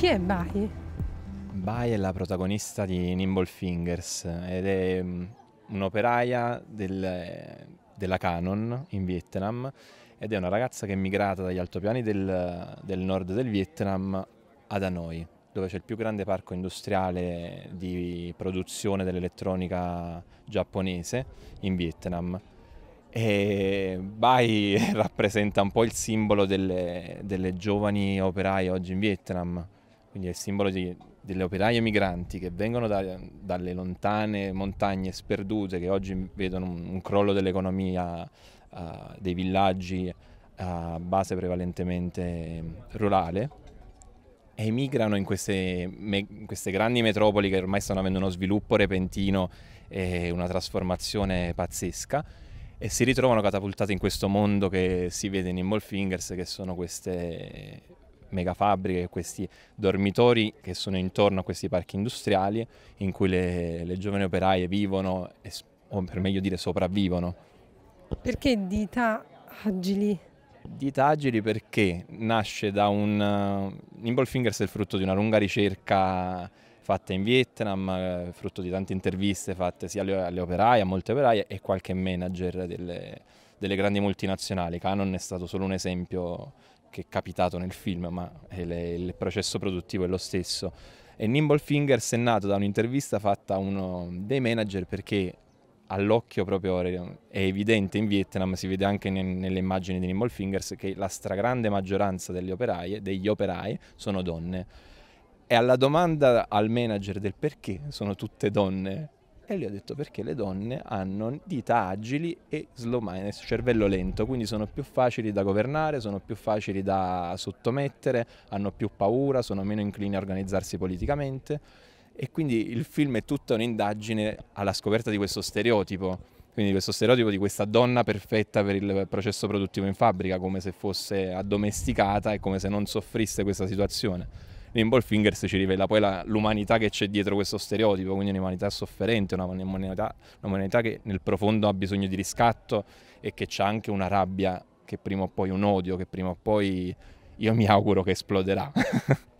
Chi è Bai? Bai è la protagonista di Nimble Fingers ed è mm, un'operaia del, della Canon in Vietnam ed è una ragazza che è migrata dagli altopiani del, del nord del Vietnam ad Hanoi, dove c'è il più grande parco industriale di produzione dell'elettronica giapponese in Vietnam. E Bai rappresenta un po' il simbolo delle, delle giovani operaie oggi in Vietnam quindi è il simbolo di, delle operaie migranti che vengono da, dalle lontane montagne sperdute che oggi vedono un, un crollo dell'economia uh, dei villaggi a uh, eh, base prevalentemente rurale e emigrano in queste, me, in queste grandi metropoli che ormai stanno avendo uno sviluppo repentino e una trasformazione pazzesca e si ritrovano catapultate in questo mondo che si vede in Immolfingers che sono queste megafabbriche, questi dormitori che sono intorno a questi parchi industriali in cui le, le giovani operaie vivono, e, o per meglio dire sopravvivono. Perché dita agili? Dita agili perché nasce da un... Uh, Nimble Fingers è il frutto di una lunga ricerca fatta in Vietnam, eh, frutto di tante interviste fatte sia alle, alle operaie, a molte operaie e qualche manager delle, delle grandi multinazionali. Canon è stato solo un esempio che è capitato nel film, ma il processo produttivo è lo stesso. E Nimble Fingers è nato da un'intervista fatta a uno dei manager perché all'occhio proprio è evidente in Vietnam, si vede anche nelle immagini di Nimble Fingers, che la stragrande maggioranza operaie, degli operai sono donne. E alla domanda al manager del perché sono tutte donne, e lui ha detto perché le donne hanno dita agili e slow minus, cervello lento, quindi sono più facili da governare, sono più facili da sottomettere, hanno più paura, sono meno inclini a organizzarsi politicamente e quindi il film è tutta un'indagine alla scoperta di questo stereotipo. Quindi questo stereotipo di questa donna perfetta per il processo produttivo in fabbrica, come se fosse addomesticata e come se non soffrisse questa situazione. Rainbow Fingers ci rivela poi la, l'umanità che c'è dietro questo stereotipo, quindi un'umanità sofferente, un'umanità, un'umanità che nel profondo ha bisogno di riscatto e che c'ha anche una rabbia che prima o poi un odio, che prima o poi io mi auguro che esploderà.